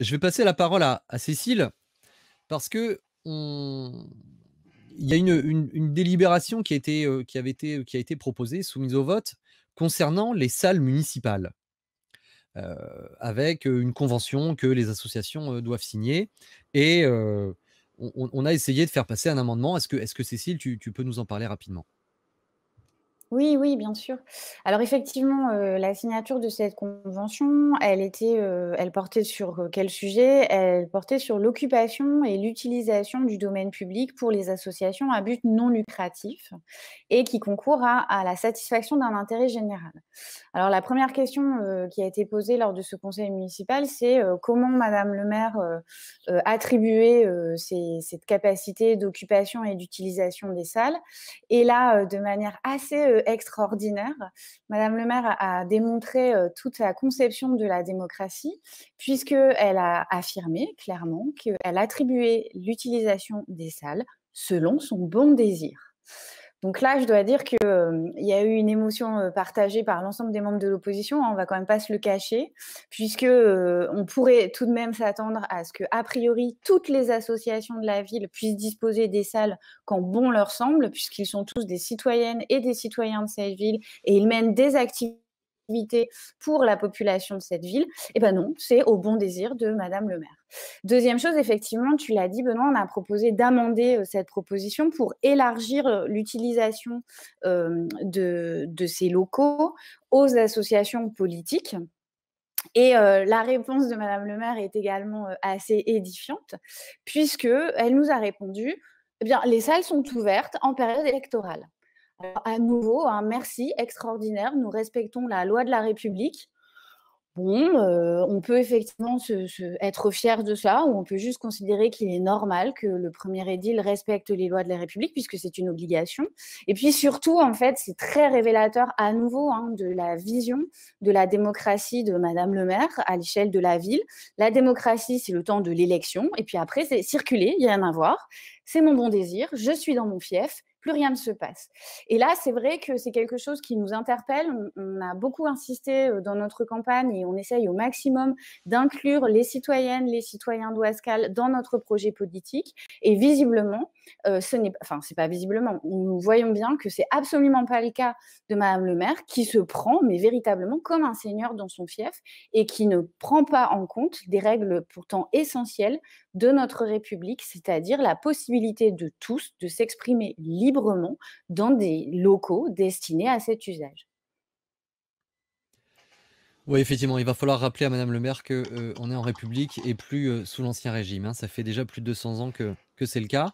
je vais passer la parole à, Cécile parce que il y a une, délibération qui a, été, euh, avait été, proposée, soumise au vote, concernant les salles municipales, euh, avec euh, une convention que les associations doivent signer. Et on, a essayé de faire passer un amendement. Est-ce que, que Cécile, tu peux nous en parler rapidement oui, oui, bien sûr. Alors effectivement, euh, la signature de cette convention, elle était, euh, elle portait sur, euh, quel sujet? Elle portait sur l'occupation et l'utilisation du domaine public pour les associations à but non lucratif et qui concourt à la satisfaction d'un intérêt général. Alors la première question, qui a été posée lors de ce conseil municipal, c'est, comment madame le maire, attribuait, cette capacité d'occupation et d'utilisation des salles et là, de manière assez, extraordinaire. Madame le maire a démontré euh, toute sa conception de la démocratie, puisqu'elle a affirmé clairement qu'elle attribuait l'utilisation des salles selon son bon désir. Donc là, je dois dire qu'il euh, y a eu une émotion euh, partagée par l'ensemble des membres de l'opposition, on hein, on va quand même pas se le cacher, puisque euh, on pourrait tout de même s'attendre à ce que, a priori, toutes les associations de la ville puissent disposer des salles quand bon leur semble, puisqu'ils sont tous des citoyennes et des citoyens de cette ville, et ils mènent des activités pour la population de cette ville. Eh ben non, c'est au bon désir de Madame le maire. Deuxième chose, effectivement, tu l'as dit, Benoît, on a proposé d'amender euh, cette proposition pour élargir euh, l'utilisation euh, de, de, ces locaux aux associations politiques. Et la réponse de Madame le maire est également assez édifiante, puisque elle nous a répondu eh bien, les salles sont ouvertes en période électorale à nouveau, hein, merci extraordinaire. Nous respectons la loi de la République. Bon, euh, on peut effectivement être fier de ça, ou on peut juste considérer qu'il est normal que le premier édile respecte les lois de la République, puisque c'est une obligation. Et puis surtout, en fait, c'est très révélateur à nouveau hein, de la vision de la démocratie de Madame le maire à l'échelle de la ville. La démocratie, c'est le temps de l'élection, et puis après, c'est circuler, il y a rien à avoir. C'est mon bon désir, je suis dans mon fief, plus rien ne se passe. Et là, c'est vrai que c'est quelque chose qui nous interpelle. On, a beaucoup insisté euh, dans notre campagne et on essaye au maximum d'inclure les citoyennes, les citoyens d'Ouascal dans notre projet politique. Et visiblement, euh, ce n'est, enfin, pas visiblement, nous voyons bien que c'est absolument pas le cas de Madame le Maire qui se prend, mais véritablement comme un seigneur dans son fief et qui ne prend pas en compte des règles pourtant essentielles de notre République, c'est-à-dire la possibilité de tous de s'exprimer librement librement dans des locaux destinés à cet usage. Oui, effectivement, il va falloir rappeler à Madame le maire qu'on euh, est en République et plus euh, sous l'Ancien Régime. Hein. Ça fait déjà plus de 200 ans que c'est le cas.